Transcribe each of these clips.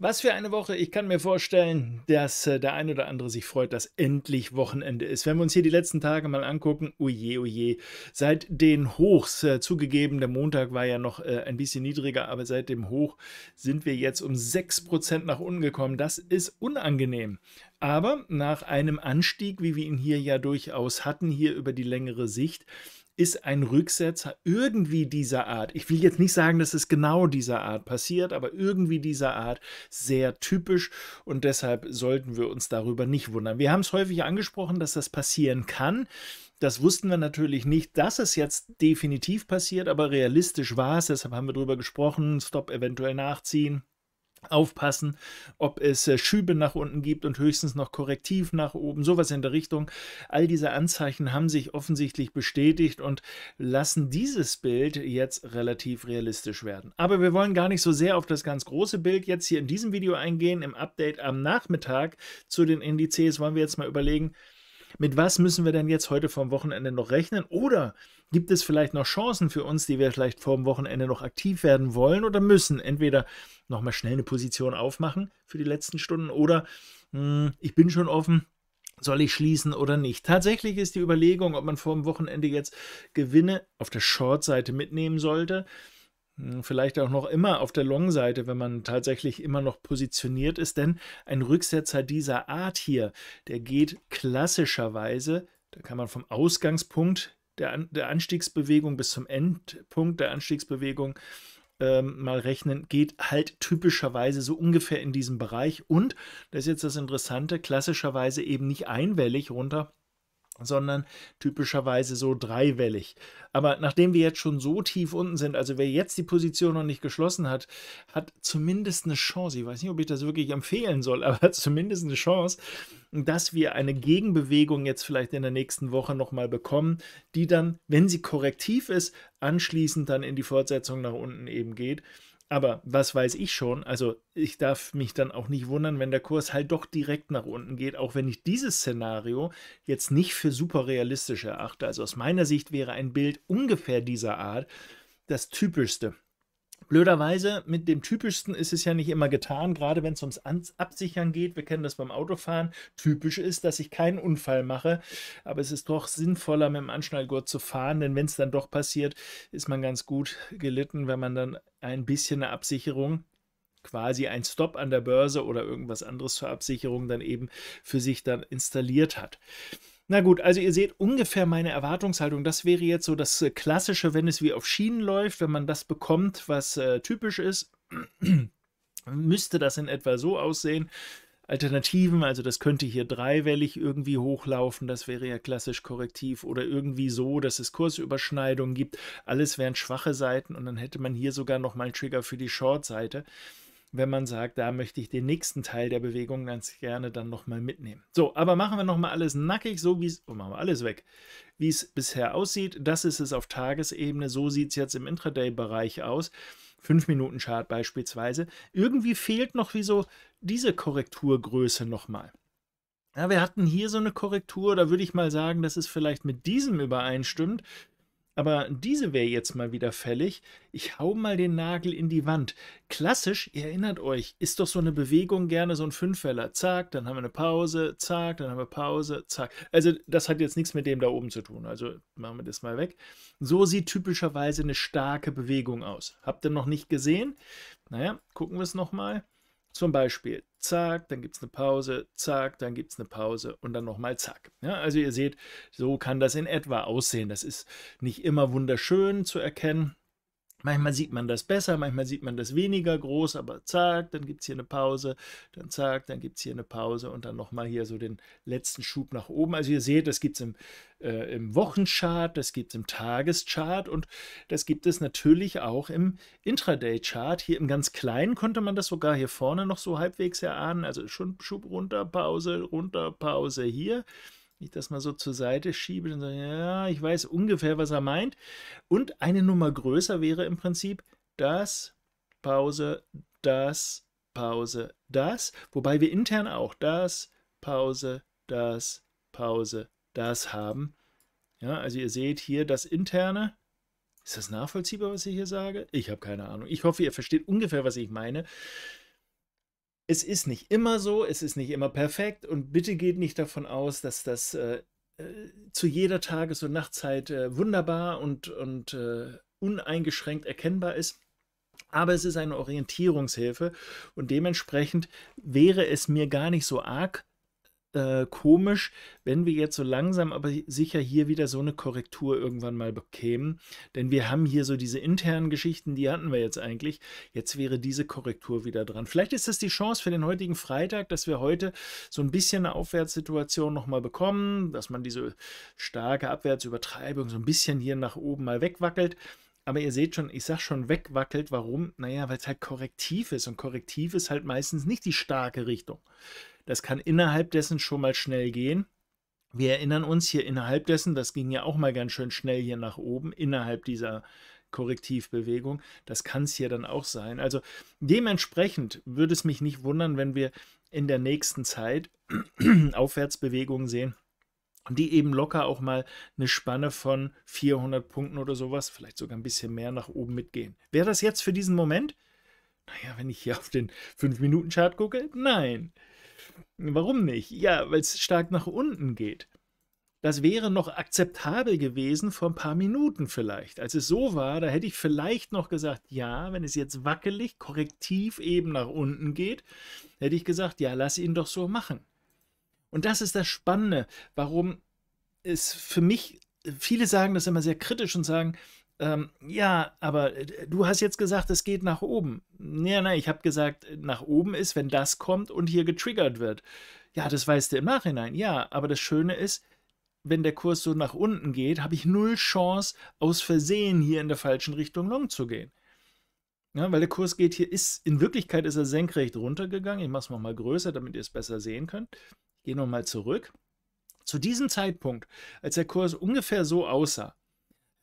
Was für eine Woche. Ich kann mir vorstellen, dass äh, der ein oder andere sich freut, dass endlich Wochenende ist. Wenn wir uns hier die letzten Tage mal angucken, oje, oje, seit den Hochs, äh, zugegeben, der Montag war ja noch äh, ein bisschen niedriger, aber seit dem Hoch sind wir jetzt um 6% nach unten gekommen. Das ist unangenehm. Aber nach einem Anstieg, wie wir ihn hier ja durchaus hatten, hier über die längere Sicht, ist ein Rücksetzer irgendwie dieser Art, ich will jetzt nicht sagen, dass es genau dieser Art passiert, aber irgendwie dieser Art sehr typisch und deshalb sollten wir uns darüber nicht wundern. Wir haben es häufig angesprochen, dass das passieren kann. Das wussten wir natürlich nicht, dass es jetzt definitiv passiert, aber realistisch war es. Deshalb haben wir darüber gesprochen, Stop eventuell nachziehen, aufpassen, ob es äh, Schübe nach unten gibt und höchstens noch korrektiv nach oben, sowas in der Richtung. All diese Anzeichen haben sich offensichtlich bestätigt und lassen dieses Bild jetzt relativ realistisch werden. Aber wir wollen gar nicht so sehr auf das ganz große Bild jetzt hier in diesem Video eingehen. Im Update am Nachmittag zu den Indizes wollen wir jetzt mal überlegen, mit was müssen wir denn jetzt heute vom Wochenende noch rechnen? Oder gibt es vielleicht noch Chancen für uns, die wir vielleicht vorm Wochenende noch aktiv werden wollen oder müssen? Entweder nochmal schnell eine Position aufmachen für die letzten Stunden oder mh, hm, ich bin schon offen, soll ich schließen oder nicht? Tatsächlich ist die Überlegung, ob man vor dem Wochenende jetzt Gewinne auf der Short-Seite mitnehmen sollte hm, vielleicht auch noch immer auf der Long-Seite, wenn man tatsächlich immer noch positioniert ist, denn ein Rücksetzer dieser Art hier, der geht klassischerweise, da kann man vom Ausgangspunkt der, der Anstiegsbewegung bis zum Endpunkt der Anstiegsbewegung ähm, mal rechnen, geht halt typischerweise so ungefähr in diesem Bereich und, das ist jetzt das Interessante, klassischerweise eben nicht einwellig runter, sondern typischerweise so dreiwellig. Aber nachdem wir jetzt schon so tief unten sind, also wer jetzt die Position noch nicht geschlossen hat, hat zumindest eine Chance, ich weiß nicht, ob ich das wirklich empfehlen soll, aber hat zumindest eine Chance, dass wir eine Gegenbewegung jetzt vielleicht in der nächsten Woche nochmal bekommen, die dann, wenn sie korrektiv ist, anschließend dann in die Fortsetzung nach unten eben geht. Aber was weiß ich schon, also ich darf mich dann auch nicht wundern, wenn der Kurs halt doch direkt nach unten geht, auch wenn ich dieses Szenario jetzt nicht für super realistisch erachte. Also aus meiner Sicht wäre ein Bild ungefähr dieser Art das typischste Blöderweise, mit dem typischsten ist es ja nicht immer getan, gerade wenn es ums Absichern geht. Wir kennen das beim Autofahren. Typisch ist, dass ich keinen Unfall mache, aber es ist doch sinnvoller, mit dem Anschnallgurt zu fahren, denn wenn es dann doch passiert, ist man ganz gut gelitten, wenn man dann ein bisschen eine Absicherung quasi ein Stop an der Börse oder irgendwas anderes zur Absicherung dann eben für sich dann installiert hat. Na gut, also ihr seht ungefähr meine Erwartungshaltung. Das wäre jetzt so das äh, Klassische, wenn es wie auf Schienen läuft, wenn man das bekommt, was äh, typisch ist, müsste das in etwa so aussehen. Alternativen, also das könnte hier dreiwellig irgendwie hochlaufen, das wäre ja klassisch korrektiv oder irgendwie so, dass es Kursüberschneidungen gibt. Alles wären schwache Seiten und dann hätte man hier sogar nochmal einen Trigger für die Short-Seite wenn man sagt, da möchte ich den nächsten Teil der Bewegung ganz gerne dann nochmal mitnehmen. So, aber machen wir nochmal alles nackig, so wie es, oh, machen wir alles weg, wie es bisher aussieht. Das ist es auf Tagesebene, so sieht es jetzt im Intraday-Bereich aus. 5-Minuten-Chart beispielsweise. Irgendwie fehlt noch wieso diese Korrekturgröße nochmal. Ja, wir hatten hier so eine Korrektur, da würde ich mal sagen, dass es vielleicht mit diesem übereinstimmt. Aber diese wäre jetzt mal wieder fällig. Ich hau mal den Nagel in die Wand. Klassisch, ihr erinnert euch, ist doch so eine Bewegung gerne so ein Fünffeller. Zack, dann haben wir eine Pause, zack, dann haben wir Pause, zack. Also das hat jetzt nichts mit dem da oben zu tun. Also machen wir das mal weg. So sieht typischerweise eine starke Bewegung aus. Habt ihr noch nicht gesehen? Naja, gucken wir es nochmal. Zum Beispiel zack, dann gibt es eine Pause, zack, dann gibt es eine Pause und dann nochmal zack. Ja, also ihr seht, so kann das in etwa aussehen. Das ist nicht immer wunderschön zu erkennen, Manchmal sieht man das besser, manchmal sieht man das weniger groß, aber zack, dann gibt es hier eine Pause, dann zack, dann gibt es hier eine Pause und dann nochmal hier so den letzten Schub nach oben. Also ihr seht, das gibt es im, äh, im Wochenchart, das gibt es im Tageschart und das gibt es natürlich auch im Intraday-Chart. Hier im ganz kleinen konnte man das sogar hier vorne noch so halbwegs erahnen. Also schon Schub runter, Pause, runter, Pause hier ich das mal so zur Seite schiebe, dann sage ja, ich weiß ungefähr, was er meint. Und eine Nummer größer wäre im Prinzip das, Pause, das, Pause, das. Wobei wir intern auch das, Pause, das, Pause, das haben. Ja, also ihr seht hier das interne. Ist das nachvollziehbar, was ich hier sage? Ich habe keine Ahnung. Ich hoffe, ihr versteht ungefähr, was ich meine es ist nicht immer so, es ist nicht immer perfekt und bitte geht nicht davon aus, dass das äh, äh, zu jeder Tages- und Nachtzeit äh, wunderbar und, und äh, uneingeschränkt erkennbar ist. Aber es ist eine Orientierungshilfe und dementsprechend wäre es mir gar nicht so arg, äh, komisch, wenn wir jetzt so langsam, aber sicher hier wieder so eine Korrektur irgendwann mal bekämen. Denn wir haben hier so diese internen Geschichten, die hatten wir jetzt eigentlich. Jetzt wäre diese Korrektur wieder dran. Vielleicht ist das die Chance für den heutigen Freitag, dass wir heute so ein bisschen eine Aufwärtssituation nochmal bekommen, dass man diese starke Abwärtsübertreibung so ein bisschen hier nach oben mal wegwackelt. Aber ihr seht schon, ich sage schon wegwackelt. Warum? Naja, weil es halt korrektiv ist. Und korrektiv ist halt meistens nicht die starke Richtung. Das kann innerhalb dessen schon mal schnell gehen. Wir erinnern uns hier innerhalb dessen, das ging ja auch mal ganz schön schnell hier nach oben, innerhalb dieser Korrektivbewegung. Das kann es hier dann auch sein. Also dementsprechend würde es mich nicht wundern, wenn wir in der nächsten Zeit Aufwärtsbewegungen sehen, die eben locker auch mal eine Spanne von 400 Punkten oder sowas, vielleicht sogar ein bisschen mehr nach oben mitgehen. Wäre das jetzt für diesen Moment? Naja, wenn ich hier auf den 5-Minuten-Chart gucke, nein. Warum nicht? Ja, weil es stark nach unten geht. Das wäre noch akzeptabel gewesen vor ein paar Minuten vielleicht. Als es so war, da hätte ich vielleicht noch gesagt, ja, wenn es jetzt wackelig, korrektiv eben nach unten geht, hätte ich gesagt, ja, lass ihn doch so machen. Und das ist das Spannende, warum es für mich, viele sagen das immer sehr kritisch und sagen, ähm, ja, aber äh, du hast jetzt gesagt, es geht nach oben. Ja, nein, ich habe gesagt, äh, nach oben ist, wenn das kommt und hier getriggert wird. Ja, das weißt du im Nachhinein, ja. Aber das Schöne ist, wenn der Kurs so nach unten geht, habe ich null Chance, aus Versehen hier in der falschen Richtung long zu gehen. Ja, weil der Kurs geht hier, ist, in Wirklichkeit ist er senkrecht runtergegangen. Ich mache es nochmal größer, damit ihr es besser sehen könnt. Ich gehe nochmal zurück. Zu diesem Zeitpunkt, als der Kurs ungefähr so aussah,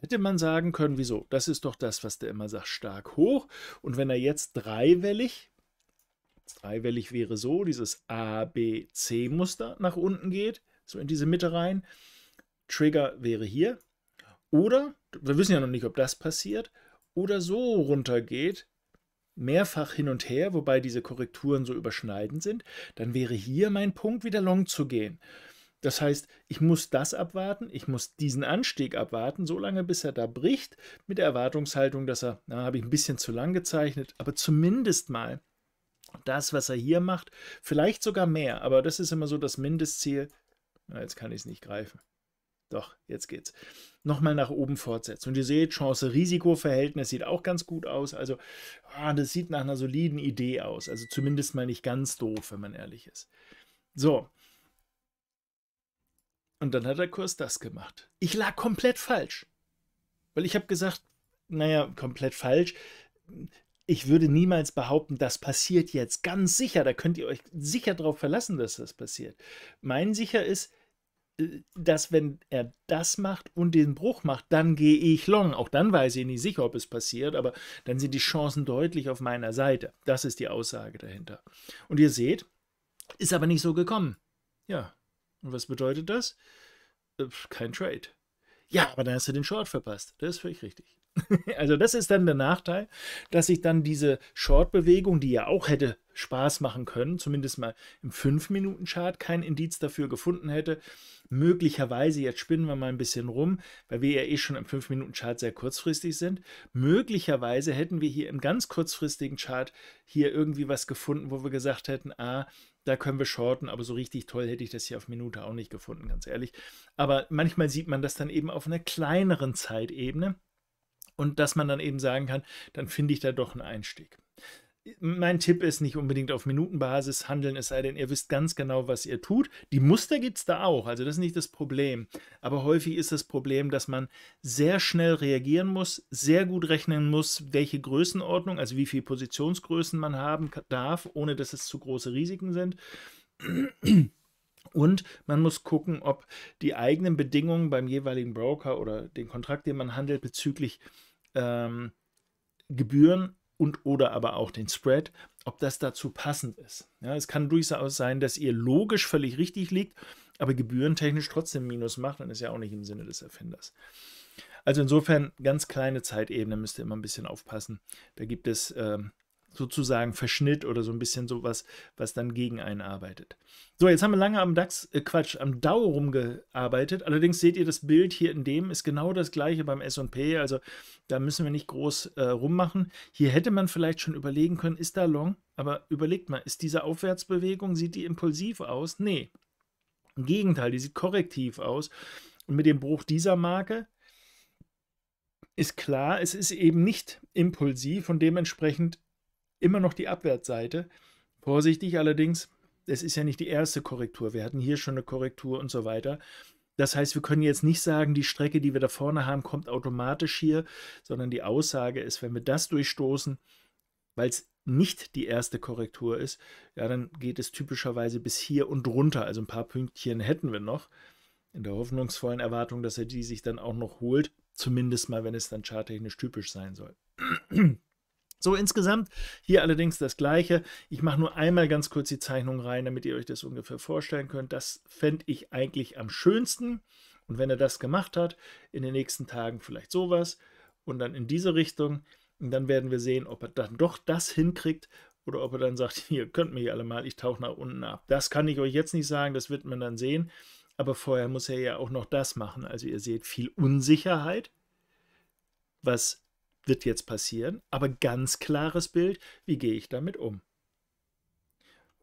Hätte man sagen können, wieso? Das ist doch das, was der immer sagt, stark hoch. Und wenn er jetzt dreiwellig, dreiwellig wäre so, dieses abc Muster nach unten geht, so in diese Mitte rein, Trigger wäre hier. Oder, wir wissen ja noch nicht, ob das passiert, oder so runter geht, mehrfach hin und her, wobei diese Korrekturen so überschneidend sind, dann wäre hier mein Punkt, wieder long zu gehen. Das heißt, ich muss das abwarten, ich muss diesen Anstieg abwarten, solange bis er da bricht, mit der Erwartungshaltung, dass er, na, habe ich ein bisschen zu lang gezeichnet, aber zumindest mal das, was er hier macht, vielleicht sogar mehr, aber das ist immer so das Mindestziel. Na, jetzt kann ich es nicht greifen. Doch, jetzt geht's. Nochmal nach oben fortsetzen. Und ihr seht, Chance-Risiko-Verhältnis sieht auch ganz gut aus. Also, oh, das sieht nach einer soliden Idee aus. Also zumindest mal nicht ganz doof, wenn man ehrlich ist. So, und dann hat der Kurs das gemacht. Ich lag komplett falsch. Weil ich habe gesagt, naja, komplett falsch. Ich würde niemals behaupten, das passiert jetzt ganz sicher. Da könnt ihr euch sicher darauf verlassen, dass das passiert. Mein sicher ist, äh, dass wenn er das macht und den Bruch macht, dann gehe ich long. Auch dann weiß ich nicht sicher, ob es passiert, aber dann sind die Chancen deutlich auf meiner Seite. Das ist die Aussage dahinter. Und ihr seht, ist aber nicht so gekommen. Ja, und was bedeutet das? Äh, kein Trade. Ja, aber dann hast du den Short verpasst. Das ist völlig richtig. also das ist dann der Nachteil, dass ich dann diese Short-Bewegung, die ja auch hätte Spaß machen können, zumindest mal im 5-Minuten-Chart kein Indiz dafür gefunden hätte. Möglicherweise, jetzt spinnen wir mal ein bisschen rum, weil wir ja eh schon im 5-Minuten-Chart sehr kurzfristig sind. Möglicherweise hätten wir hier im ganz kurzfristigen Chart hier irgendwie was gefunden, wo wir gesagt hätten, ah, da können wir shorten, aber so richtig toll hätte ich das hier auf Minute auch nicht gefunden, ganz ehrlich. Aber manchmal sieht man das dann eben auf einer kleineren Zeitebene und dass man dann eben sagen kann, dann finde ich da doch einen Einstieg mein Tipp ist nicht unbedingt auf Minutenbasis handeln, es sei denn, ihr wisst ganz genau, was ihr tut. Die Muster gibt es da auch, also das ist nicht das Problem. Aber häufig ist das Problem, dass man sehr schnell reagieren muss, sehr gut rechnen muss, welche Größenordnung, also wie viele Positionsgrößen man haben darf, ohne dass es zu große Risiken sind. Und man muss gucken, ob die eigenen Bedingungen beim jeweiligen Broker oder den Kontrakt, den man handelt, bezüglich ähm, Gebühren und oder aber auch den Spread, ob das dazu passend ist. Ja, es kann durchaus sein, dass ihr logisch völlig richtig liegt, aber gebührentechnisch trotzdem Minus macht, dann ist ja auch nicht im Sinne des Erfinders. Also insofern ganz kleine Zeitebene müsst ihr immer ein bisschen aufpassen. Da gibt es ähm, sozusagen Verschnitt oder so ein bisschen sowas, was dann gegen einen arbeitet. So, jetzt haben wir lange am DAX, äh Quatsch, am DAO rumgearbeitet. Allerdings seht ihr das Bild hier in dem ist genau das gleiche beim S&P, also da müssen wir nicht groß äh, rummachen. Hier hätte man vielleicht schon überlegen können, ist da Long? Aber überlegt mal, ist diese Aufwärtsbewegung, sieht die impulsiv aus? Nee. Im Gegenteil, die sieht korrektiv aus. Und mit dem Bruch dieser Marke, ist klar, es ist eben nicht impulsiv und dementsprechend immer noch die Abwärtsseite. Vorsichtig allerdings, es ist ja nicht die erste Korrektur. Wir hatten hier schon eine Korrektur und so weiter. Das heißt, wir können jetzt nicht sagen, die Strecke, die wir da vorne haben, kommt automatisch hier, sondern die Aussage ist, wenn wir das durchstoßen, weil es nicht die erste Korrektur ist, ja, dann geht es typischerweise bis hier und runter. Also ein paar Pünktchen hätten wir noch, in der hoffnungsvollen Erwartung, dass er die sich dann auch noch holt, zumindest mal, wenn es dann charttechnisch typisch sein soll. So insgesamt hier allerdings das gleiche. Ich mache nur einmal ganz kurz die Zeichnung rein, damit ihr euch das ungefähr vorstellen könnt. Das fände ich eigentlich am schönsten. Und wenn er das gemacht hat, in den nächsten Tagen vielleicht sowas und dann in diese Richtung. Und dann werden wir sehen, ob er dann doch das hinkriegt oder ob er dann sagt, ihr könnt mich alle mal, ich tauche nach unten ab. Das kann ich euch jetzt nicht sagen, das wird man dann sehen. Aber vorher muss er ja auch noch das machen. Also ihr seht viel Unsicherheit, was wird jetzt passieren, aber ganz klares Bild, wie gehe ich damit um?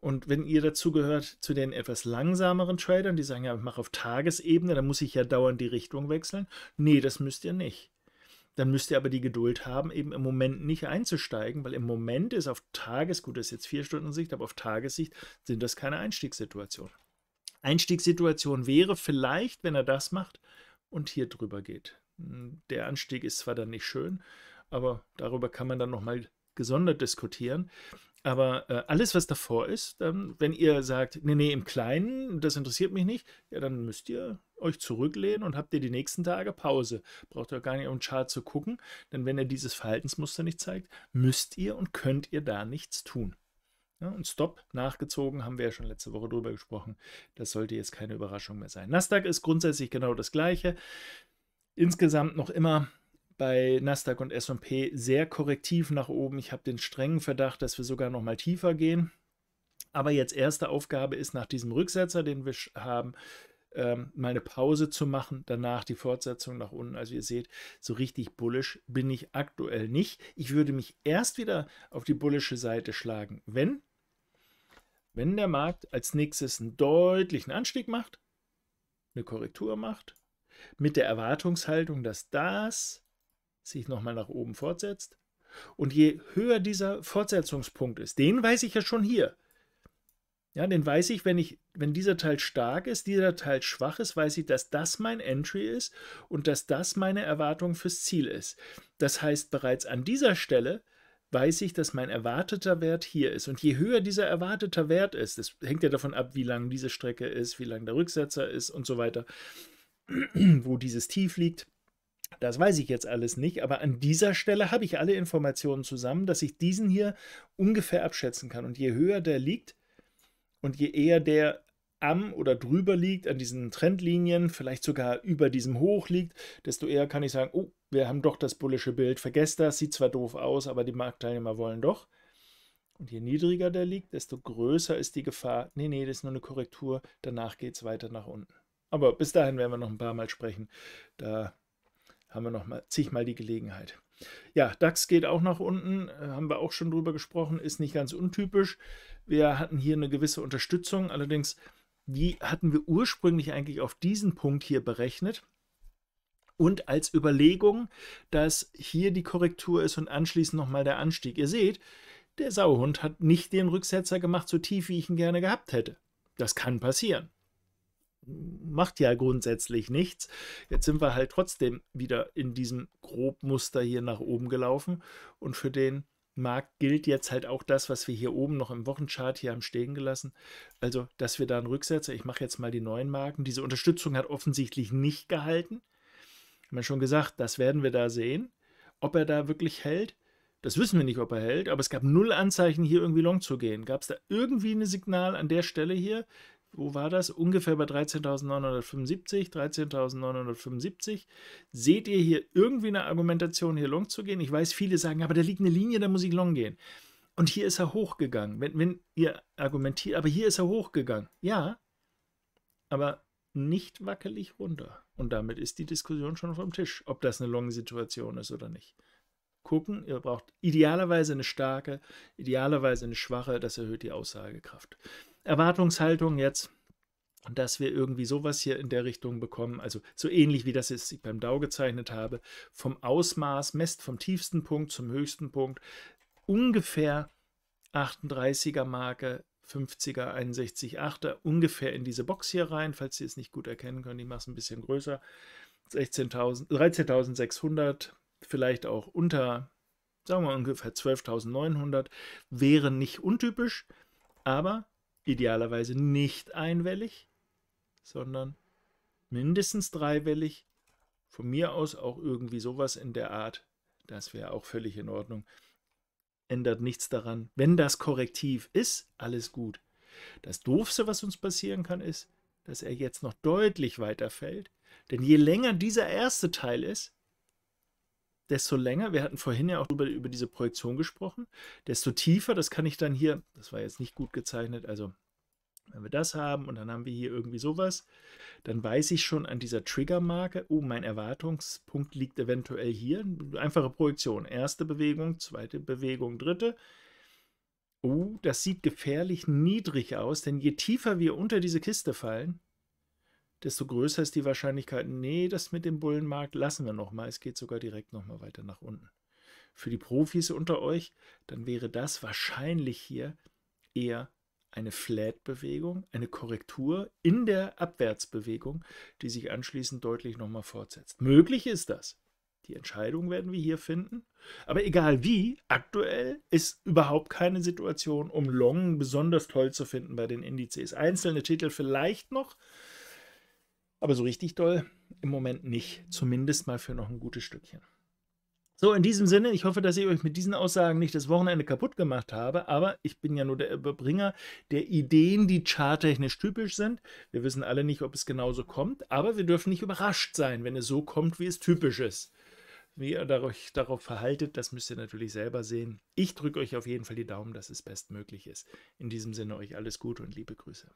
Und wenn ihr dazu gehört zu den etwas langsameren Tradern, die sagen, ja, ich mache auf Tagesebene, dann muss ich ja dauernd die Richtung wechseln. Nee, das müsst ihr nicht. Dann müsst ihr aber die Geduld haben, eben im Moment nicht einzusteigen, weil im Moment ist auf Tages, gut, das ist jetzt vier Stunden Sicht, aber auf Tagessicht sind das keine Einstiegssituationen. Einstiegssituation wäre vielleicht, wenn er das macht und hier drüber geht. Hm, der Anstieg ist zwar dann nicht schön, aber darüber kann man dann nochmal gesondert diskutieren. Aber äh, alles, was davor ist, dann, ähm, wenn ihr sagt, nee, nee, im Kleinen, das interessiert mich nicht, ja, dann müsst ihr euch zurücklehnen und habt ihr die nächsten Tage Pause. Braucht ihr gar nicht um den Chart zu gucken, denn wenn ihr dieses Verhaltensmuster nicht zeigt, müsst ihr und könnt ihr da nichts tun. Ja, und Stop nachgezogen haben wir ja schon letzte Woche drüber gesprochen. Das sollte jetzt keine Überraschung mehr sein. Nasdaq ist grundsätzlich genau das gleiche. Insgesamt noch immer bei Nasdaq und S&P sehr korrektiv nach oben. Ich habe den strengen Verdacht, dass wir sogar noch mal tiefer gehen. Aber jetzt erste Aufgabe ist nach diesem Rücksetzer, den wir haben, ähm, mal eine Pause zu machen, danach die Fortsetzung nach unten. Also ihr seht, so richtig bullisch bin ich aktuell nicht. Ich würde mich erst wieder auf die bullische Seite schlagen, wenn, wenn der Markt als nächstes einen deutlichen Anstieg macht, eine Korrektur macht mit der Erwartungshaltung, dass das sich nochmal nach oben fortsetzt. Und je höher dieser Fortsetzungspunkt ist, den weiß ich ja schon hier. Ja, den weiß ich, wenn ich, wenn dieser Teil stark ist, dieser Teil schwach ist, weiß ich, dass das mein Entry ist und dass das meine Erwartung fürs Ziel ist. Das heißt, bereits an dieser Stelle weiß ich, dass mein erwarteter Wert hier ist. Und je höher dieser erwarteter Wert ist, das hängt ja davon ab, wie lang diese Strecke ist, wie lang der Rücksetzer ist und so weiter, wo dieses Tief liegt. Das weiß ich jetzt alles nicht, aber an dieser Stelle habe ich alle Informationen zusammen, dass ich diesen hier ungefähr abschätzen kann. Und je höher der liegt und je eher der am oder drüber liegt, an diesen Trendlinien, vielleicht sogar über diesem Hoch liegt, desto eher kann ich sagen, oh, wir haben doch das bullische Bild, vergesst das, sieht zwar doof aus, aber die Marktteilnehmer wollen doch. Und je niedriger der liegt, desto größer ist die Gefahr, nee, nee, das ist nur eine Korrektur, danach geht es weiter nach unten. Aber bis dahin werden wir noch ein paar Mal sprechen. Da haben wir noch mal zigmal die Gelegenheit. Ja, DAX geht auch nach unten, äh, haben wir auch schon drüber gesprochen, ist nicht ganz untypisch. Wir hatten hier eine gewisse Unterstützung, allerdings die hatten wir ursprünglich eigentlich auf diesen Punkt hier berechnet. Und als Überlegung, dass hier die Korrektur ist und anschließend nochmal der Anstieg. Ihr seht, der Sauhund hat nicht den Rücksetzer gemacht, so tief wie ich ihn gerne gehabt hätte. Das kann passieren macht ja grundsätzlich nichts. Jetzt sind wir halt trotzdem wieder in diesem Grobmuster hier nach oben gelaufen. Und für den Markt gilt jetzt halt auch das, was wir hier oben noch im Wochenchart hier haben stehen gelassen. Also, dass wir da einen Rücksetzer, ich mache jetzt mal die neuen Marken. Diese Unterstützung hat offensichtlich nicht gehalten. Haben wir schon gesagt, das werden wir da sehen. Ob er da wirklich hält, das wissen wir nicht, ob er hält, aber es gab null Anzeichen, hier irgendwie long zu gehen. Gab es da irgendwie ein Signal an der Stelle hier? wo war das? Ungefähr bei 13.975, 13.975. Seht ihr hier irgendwie eine Argumentation, hier long zu gehen? Ich weiß, viele sagen, aber da liegt eine Linie, da muss ich long gehen. Und hier ist er hochgegangen. Wenn, wenn ihr argumentiert, aber hier ist er hochgegangen. Ja, aber nicht wackelig runter. Und damit ist die Diskussion schon vom Tisch, ob das eine Long-Situation ist oder nicht. Gucken, ihr braucht idealerweise eine starke, idealerweise eine schwache, das erhöht die Aussagekraft. Erwartungshaltung jetzt, dass wir irgendwie sowas hier in der Richtung bekommen, also so ähnlich wie das ich beim DAU gezeichnet habe, vom Ausmaß, messt vom tiefsten Punkt zum höchsten Punkt, ungefähr 38er Marke, 50er, 61, 8er, ungefähr in diese Box hier rein, falls Sie es nicht gut erkennen können, ich mache es ein bisschen größer, 13.600, vielleicht auch unter, sagen wir ungefähr 12.900, wäre nicht untypisch, aber idealerweise nicht einwellig, sondern mindestens dreiwellig. Von mir aus auch irgendwie sowas in der Art. Das wäre auch völlig in Ordnung. Ändert nichts daran. Wenn das korrektiv ist, alles gut. Das Doofste, was uns passieren kann, ist, dass er jetzt noch deutlich weiter fällt. Denn je länger dieser erste Teil ist, desto länger, wir hatten vorhin ja auch über, über diese Projektion gesprochen, desto tiefer, das kann ich dann hier, das war jetzt nicht gut gezeichnet, also wenn wir das haben und dann haben wir hier irgendwie sowas, dann weiß ich schon an dieser Triggermarke, oh, mein Erwartungspunkt liegt eventuell hier. Einfache Projektion. Erste Bewegung, zweite Bewegung, dritte. Oh, das sieht gefährlich niedrig aus, denn je tiefer wir unter diese Kiste fallen, desto größer ist die Wahrscheinlichkeit, nee, das mit dem Bullenmarkt lassen wir nochmal. Es geht sogar direkt nochmal weiter nach unten. Für die Profis unter euch, dann wäre das wahrscheinlich hier eher eine Flat-Bewegung, eine Korrektur in der Abwärtsbewegung, die sich anschließend deutlich nochmal fortsetzt. Möglich ist das. Die Entscheidung werden wir hier finden. Aber egal wie, aktuell ist überhaupt keine Situation, um Long besonders toll zu finden bei den Indizes. Einzelne Titel vielleicht noch, aber so richtig doll im Moment nicht. Zumindest mal für noch ein gutes Stückchen. So, in diesem Sinne, ich hoffe, dass ich euch mit diesen Aussagen nicht das Wochenende kaputt gemacht habe, aber ich bin ja nur der Überbringer der Ideen, die charttechnisch typisch sind. Wir wissen alle nicht, ob es genauso kommt, aber wir dürfen nicht überrascht sein, wenn es so kommt, wie es typisch ist. Wie ihr euch darauf verhaltet, das müsst ihr natürlich selber sehen. Ich drücke euch auf jeden Fall die Daumen, dass es bestmöglich ist. In diesem Sinne euch alles Gute und liebe Grüße.